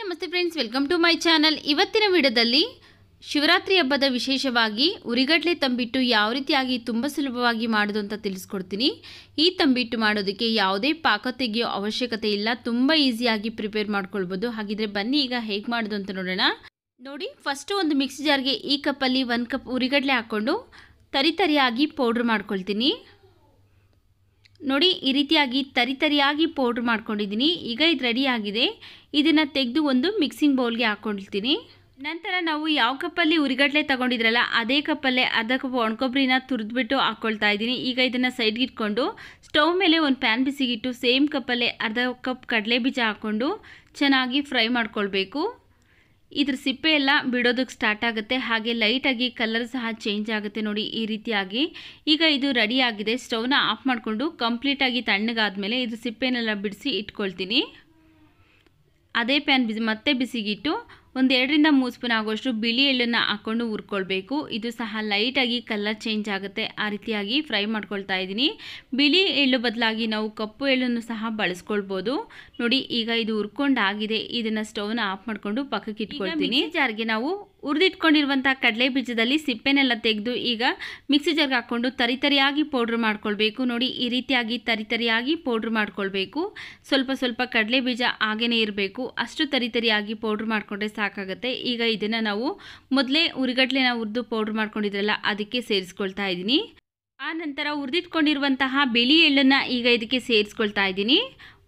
ನಮಸ್ತೆ friends welcome to my channel ಇವತ್ತಿನ ವಿಡಿಯೋದಲ್ಲಿ ಶಿವರಾತ್ರಿ ಹಬ್ಬದ ವಿಶೇಷವಾಗಿ ಉರಿಗಡ್ಲೆ ತಂಬಿಟ್ಟು ಯಾವ ರೀತಿಯಾಗಿ ತುಂಬ ಸುಲಭವಾಗಿ ಮಾಡೋದು ಅಂತ ತಿಳಿಸ್ಕೊಡ್ತೀನಿ ಈ ತಂಬಿಟ್ಟು ಮಾಡೋದಕ್ಕೆ ಯಾವುದೇ ಪಾಕ ತೆಗೆಯೋ ಅವಶ್ಯಕತೆ ಇಲ್ಲ ತುಂಬ ಈಸಿಯಾಗಿ ಪ್ರಿಪೇರ್ ಮಾಡ್ಕೊಳ್ಬೋದು ಹಾಗಿದ್ರೆ ಬನ್ನಿ ಈಗ ಹೇಗೆ ಮಾಡೋದು ಅಂತ ನೋಡೋಣ ನೋಡಿ ಫಸ್ಟು ಒಂದು ಮಿಕ್ಸಿ ಜಾರ್ಗೆ ಈ ಕಪ್ಪಲ್ಲಿ ಒಂದು ಕಪ್ ಉರಿಗಡ್ಲೆ ಹಾಕ್ಕೊಂಡು ತರಿತರಿಯಾಗಿ ಪೌಡ್ರ್ ಮಾಡ್ಕೊಳ್ತೀನಿ ನೋಡಿ ಈ ರೀತಿಯಾಗಿ ತರಿತರಿಯಾಗಿ ಪೌಡ್ರ್ ಮಾಡ್ಕೊಂಡಿದ್ದೀನಿ ಈಗ ಇದು ರೆಡಿಯಾಗಿದೆ ಇದನ್ನು ತೆಗೆದು ಒಂದು ಮಿಕ್ಸಿಂಗ್ ಬೌಲ್ಗೆ ಹಾಕ್ಕೊಂಡಿರ್ತೀನಿ ನಂತರ ನಾವು ಯಾವ ಕಪ್ಪಲ್ಲಿ ಉರಿಗಡ್ಲೆ ತೊಗೊಂಡಿದ್ರಲ್ಲ ಅದೇ ಕಪ್ಪಲ್ಲೇ ಅರ್ಧ ಕಪ್ ಒಣಕೊಬ್ಬರಿನ ತುರಿದ್ಬಿಟ್ಟು ಹಾಕ್ಕೊಳ್ತಾ ಇದ್ದೀನಿ ಈಗ ಇದನ್ನು ಸೈಡ್ಗೆ ಇಟ್ಕೊಂಡು ಸ್ಟವ್ ಮೇಲೆ ಒಂದು ಪ್ಯಾನ್ ಬಿಸಿಗಿಟ್ಟು ಸೇಮ್ ಕಪ್ಪಲ್ಲೇ ಅರ್ಧ ಕಪ್ ಕಡಲೆ ಬೀಜ ಹಾಕ್ಕೊಂಡು ಚೆನ್ನಾಗಿ ಫ್ರೈ ಮಾಡ್ಕೊಳ್ಬೇಕು ಇದ್ರ ಸಿಪ್ಪೆ ಎಲ್ಲ ಬಿಡೋದಕ್ಕೆ ಸ್ಟಾರ್ಟ್ ಆಗುತ್ತೆ ಹಾಗೆ ಲೈಟಾಗಿ ಕಲರ್ ಸಹ ಚೇಂಜ್ ಆಗುತ್ತೆ ನೋಡಿ ಈ ರೀತಿಯಾಗಿ ಈಗ ಇದು ರೆಡಿ ಆಗಿದೆ ಸ್ಟವ್ನ ಆಫ್ ಮಾಡಿಕೊಂಡು ಕಂಪ್ಲೀಟಾಗಿ ತಣ್ಣಗಾದಮೇಲೆ ಇದ್ರ ಸಿಪ್ಪೆನೆಲ್ಲ ಬಿಡಿಸಿ ಇಟ್ಕೊಳ್ತೀನಿ ಅದೇ ಪ್ಯಾನ್ ಬಿಸಿ ಮತ್ತೆ ಬಿಸಿಗಿಟ್ಟು ಒಂದೆರಡರಿಂದ ಮೂರು ಸ್ಪೂನ್ ಆಗುವಷ್ಟು ಬಿಳಿ ಎಳ್ಳನ್ನು ಹಾಕ್ಕೊಂಡು ಹುರ್ಕೊಳ್ಬೇಕು ಇದು ಸಹ ಲೈಟಾಗಿ ಕಲರ್ ಚೇಂಜ್ ಆಗುತ್ತೆ ಆ ರೀತಿಯಾಗಿ ಫ್ರೈ ಮಾಡ್ಕೊಳ್ತಾ ಇದ್ದೀನಿ ಬಿಳಿ ಎಳ್ಳು ಬದಲಾಗಿ ನಾವು ಕಪ್ಪು ಎಳ್ಳನ್ನು ಸಹ ಬಳಸ್ಕೊಳ್ಬೋದು ನೋಡಿ ಈಗ ಇದು ಹುರ್ಕೊಂಡಾಗಿದೆ ಇದನ್ನು ಸ್ಟವ್ನ ಆಫ್ ಮಾಡಿಕೊಂಡು ಪಕ್ಕಕ್ಕೆ ಇಟ್ಕೊಳ್ತೀನಿ ಜಾರ್ಗೆ ನಾವು ಹುರಿದಿಟ್ಕೊಂಡಿರುವಂಥ ಕಡಲೆ ಬೀಜದಲ್ಲಿ ಸಿಪ್ಪೆನೆಲ್ಲ ತೆಗೆದು ಈಗ ಮಿಕ್ಸಿ ಜಾರ್ಗೆ ಹಾಕ್ಕೊಂಡು ತರಿತರಿಯಾಗಿ ಪೌಡ್ರ್ ಮಾಡ್ಕೊಳ್ಬೇಕು ನೋಡಿ ಈ ರೀತಿಯಾಗಿ ತರಿತರಿಯಾಗಿ ಪೌಡ್ರ್ ಮಾಡ್ಕೊಳ್ಬೇಕು ಸ್ವಲ್ಪ ಸ್ವಲ್ಪ ಕಡಲೆ ಬೀಜ ಹಾಗೇನೇ ಇರಬೇಕು ಅಷ್ಟು ತರಿತರಿಯಾಗಿ ಪೌಡ್ರ್ ಮಾಡಿಕೊಂಡ್ರೆ ಸಾಕಾಗುತ್ತೆ ಈಗ ಇದನ್ನು ನಾವು ಮೊದಲೇ ನಾವು ಹುರಿದು ಪೌಡ್ರ್ ಮಾಡ್ಕೊಂಡಿದ್ರಲ್ಲ ಅದಕ್ಕೆ ಸೇರಿಸ್ಕೊಳ್ತಾ ಇದ್ದೀನಿ ಆ ನಂತರ ಹುರಿದಿಟ್ಕೊಂಡಿರುವಂತಹ ಬಿಳಿ ಎಳ್ಳನ್ನು ಈಗ ಇದಕ್ಕೆ ಸೇರಿಸ್ಕೊಳ್ತಾ ಇದ್ದೀನಿ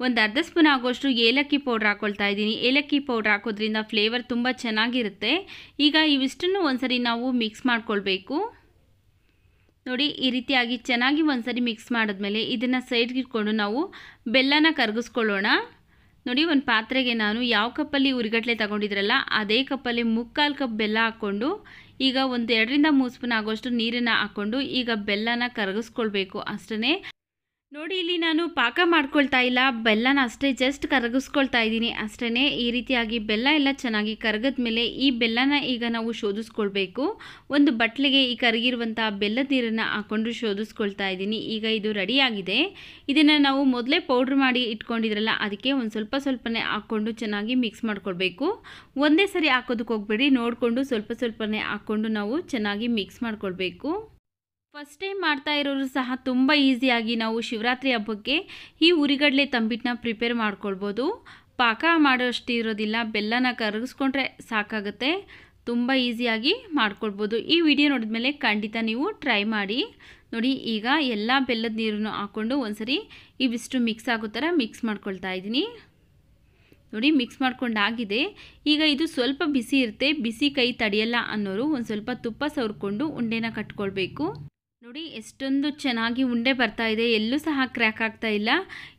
ಒಂದು ಅರ್ಧ ಸ್ಪೂನ್ ಆಗೋಷ್ಟು ಏಲಕ್ಕಿ ಪೌಡ್ರ್ ಹಾಕ್ಕೊಳ್ತಾ ಇದ್ದೀನಿ ಏಲಕ್ಕಿ ಪೌಡ್ರ್ ಹಾಕೋದ್ರಿಂದ ಫ್ಲೇವರ್ ತುಂಬ ಚೆನ್ನಾಗಿರುತ್ತೆ ಈಗ ಇವಿಷ್ಟನ್ನು ಒಂದ್ಸರಿ ನಾವು ಮಿಕ್ಸ್ ಮಾಡ್ಕೊಳ್ಬೇಕು ನೋಡಿ ಈ ರೀತಿಯಾಗಿ ಚೆನ್ನಾಗಿ ಒಂದ್ಸರಿ ಮಿಕ್ಸ್ ಮಾಡಿದ್ಮೇಲೆ ಇದನ್ನು ಸೈಡ್ಗಿಟ್ಕೊಂಡು ನಾವು ಬೆಲ್ಲನ ಕರಗಿಸ್ಕೊಳ್ಳೋಣ ನೋಡಿ ಒಂದು ಪಾತ್ರೆಗೆ ನಾನು ಯಾವ ಕಪ್ಪಲ್ಲಿ ಉರಿಗಟ್ಟಲೆ ತಗೊಂಡಿದ್ರಲ್ಲ ಅದೇ ಕಪ್ಪಲ್ಲಿ ಮುಕ್ಕಾಲು ಕಪ್ ಬೆಲ್ಲ ಹಾಕ್ಕೊಂಡು ಈಗ ಒಂದು ಎರಡರಿಂದ ಮೂರು ಸ್ಪೂನ್ ಆಗೋಷ್ಟು ನೀರನ್ನು ಹಾಕ್ಕೊಂಡು ಈಗ ಬೆಲ್ಲನ ಕರಗಿಸ್ಕೊಳ್ಬೇಕು ಅಷ್ಟೇ ನೋಡಿ ಇಲ್ಲಿ ನಾನು ಪಾಕ ಮಾಡ್ಕೊಳ್ತಾ ಇಲ್ಲ ಬೆಲ್ಲನ ಅಷ್ಟೇ ಜಸ್ಟ್ ಕರಗಿಸ್ಕೊಳ್ತಾ ಇದ್ದೀನಿ ಅಷ್ಟೇ ಈ ರೀತಿಯಾಗಿ ಬೆಲ್ಲ ಎಲ್ಲ ಚೆನ್ನಾಗಿ ಕರಗದ ಮೇಲೆ ಈ ಬೆಲ್ಲನ ಈಗ ನಾವು ಶೋಧಿಸ್ಕೊಳ್ಬೇಕು ಒಂದು ಬಟ್ಲಿಗೆ ಈ ಕರಗಿರುವಂಥ ಬೆಲ್ಲದ ನೀರನ್ನು ಹಾಕ್ಕೊಂಡು ಶೋಧಿಸ್ಕೊಳ್ತಾ ಇದ್ದೀನಿ ಈಗ ಇದು ರೆಡಿಯಾಗಿದೆ ಇದನ್ನು ನಾವು ಮೊದಲೇ ಪೌಡ್ರ್ ಮಾಡಿ ಇಟ್ಕೊಂಡಿದ್ರಲ್ಲ ಅದಕ್ಕೆ ಒಂದು ಸ್ವಲ್ಪ ಸ್ವಲ್ಪನೇ ಹಾಕ್ಕೊಂಡು ಚೆನ್ನಾಗಿ ಮಿಕ್ಸ್ ಮಾಡ್ಕೊಳ್ಬೇಕು ಒಂದೇ ಸರಿ ಹಾಕೋದಕ್ಕೆ ಹೋಗ್ಬೇಡಿ ನೋಡಿಕೊಂಡು ಸ್ವಲ್ಪ ಸ್ವಲ್ಪನೇ ಹಾಕ್ಕೊಂಡು ನಾವು ಚೆನ್ನಾಗಿ ಮಿಕ್ಸ್ ಮಾಡ್ಕೊಳ್ಬೇಕು ಫಸ್ಟ್ ಟೈಮ್ ಮಾಡ್ತಾ ಇರೋರು ಸಹ ತುಂಬ ಈಸಿಯಾಗಿ ನಾವು ಶಿವರಾತ್ರಿ ಹಬ್ಬಕ್ಕೆ ಈ ಉರಿಗಡಲೆ ತಂಬಿಟ್ಟನ್ನ ಪ್ರಿಪೇರ್ ಮಾಡ್ಕೊಳ್ಬೋದು ಪಾಕ ಮಾಡೋಷ್ಟು ಇರೋದಿಲ್ಲ ಬೆಲ್ಲನ ಕರಗಿಸ್ಕೊಂಡ್ರೆ ಸಾಕಾಗುತ್ತೆ ತುಂಬ ಈಸಿಯಾಗಿ ಮಾಡ್ಕೊಳ್ಬೋದು ಈ ವಿಡಿಯೋ ನೋಡಿದ ಮೇಲೆ ಖಂಡಿತ ನೀವು ಟ್ರೈ ಮಾಡಿ ನೋಡಿ ಈಗ ಎಲ್ಲ ಬೆಲ್ಲದ ನೀರನ್ನು ಹಾಕ್ಕೊಂಡು ಸರಿ ಇವಿಷ್ಟು ಮಿಕ್ಸ್ ಆಗೋ ಥರ ಮಿಕ್ಸ್ ಮಾಡ್ಕೊಳ್ತಾ ಇದ್ದೀನಿ ನೋಡಿ ಮಿಕ್ಸ್ ಮಾಡ್ಕೊಂಡಾಗಿದೆ ಈಗ ಇದು ಸ್ವಲ್ಪ ಬಿಸಿ ಇರುತ್ತೆ ಬಿಸಿ ಕೈ ತಡೆಯಲ್ಲ ಅನ್ನೋರು ಒಂದು ಸ್ವಲ್ಪ ತುಪ್ಪ ಸವರ್ಕೊಂಡು ಉಂಡೆನ ಕಟ್ಕೊಳ್ಬೇಕು ನೋಡಿ ಎಷ್ಟೊಂದು ಚೆನ್ನಾಗಿ ಉಂಡೆ ಬರ್ತಾ ಇದೆ ಎಲ್ಲೂ ಸಹ ಕ್ರ್ಯಾಕ್ ಆಗ್ತಾ ಇಲ್ಲ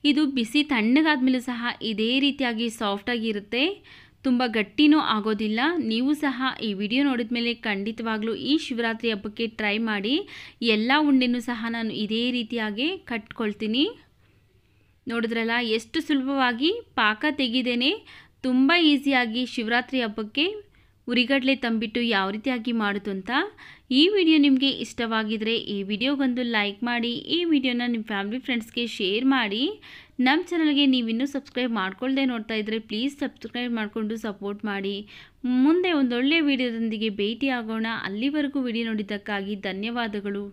ಇದು ಬಿಸಿ ತಣ್ಣಗಾದ್ಮೇಲೂ ಸಹ ಇದೇ ರೀತಿಯಾಗಿ ಸಾಫ್ಟಾಗಿರುತ್ತೆ ತುಂಬ ಗಟ್ಟಿನೂ ಆಗೋದಿಲ್ಲ ನೀವು ಸಹ ಈ ವಿಡಿಯೋ ನೋಡಿದ ಮೇಲೆ ಖಂಡಿತವಾಗ್ಲೂ ಈ ಶಿವರಾತ್ರಿ ಹಬ್ಬಕ್ಕೆ ಟ್ರೈ ಮಾಡಿ ಎಲ್ಲ ಉಂಡೆನೂ ಸಹ ನಾನು ಇದೇ ರೀತಿಯಾಗಿ ಕಟ್ಕೊಳ್ತೀನಿ ನೋಡಿದ್ರಲ್ಲ ಎಷ್ಟು ಸುಲಭವಾಗಿ ಪಾಕ ತೆಗೆದೇನೆ ತುಂಬ ಈಸಿಯಾಗಿ ಶಿವರಾತ್ರಿ ಹಬ್ಬಕ್ಕೆ ಉರಿಗಡಲೆ ತಂಬಿಟ್ಟು ಯಾವ ರೀತಿಯಾಗಿ ಮಾಡೋದು ಅಂತ ಈ ವಿಡಿಯೋ ನಿಮಗೆ ಇಷ್ಟವಾಗಿದ್ದರೆ ಈ ವಿಡಿಯೋಗೊಂದು ಲೈಕ್ ಮಾಡಿ ಈ ವಿಡಿಯೋನ ನಿಮ್ಮ ಫ್ಯಾಮಿಲಿ ಫ್ರೆಂಡ್ಸ್ಗೆ ಶೇರ್ ಮಾಡಿ ನಮ್ಮ ಚಾನಲ್ಗೆ ನೀವಿನ್ನೂ ಸಬ್ಸ್ಕ್ರೈಬ್ ಮಾಡ್ಕೊಳ್ಳದೆ ನೋಡ್ತಾ ಇದ್ದರೆ ಪ್ಲೀಸ್ ಸಬ್ಸ್ಕ್ರೈಬ್ ಮಾಡಿಕೊಂಡು ಸಪೋರ್ಟ್ ಮಾಡಿ ಮುಂದೆ ಒಂದೊಳ್ಳೆಯ ವಿಡಿಯೋದೊಂದಿಗೆ ಭೇಟಿ ಆಗೋಣ ಅಲ್ಲಿವರೆಗೂ ವಿಡಿಯೋ ನೋಡಿದ್ದಕ್ಕಾಗಿ ಧನ್ಯವಾದಗಳು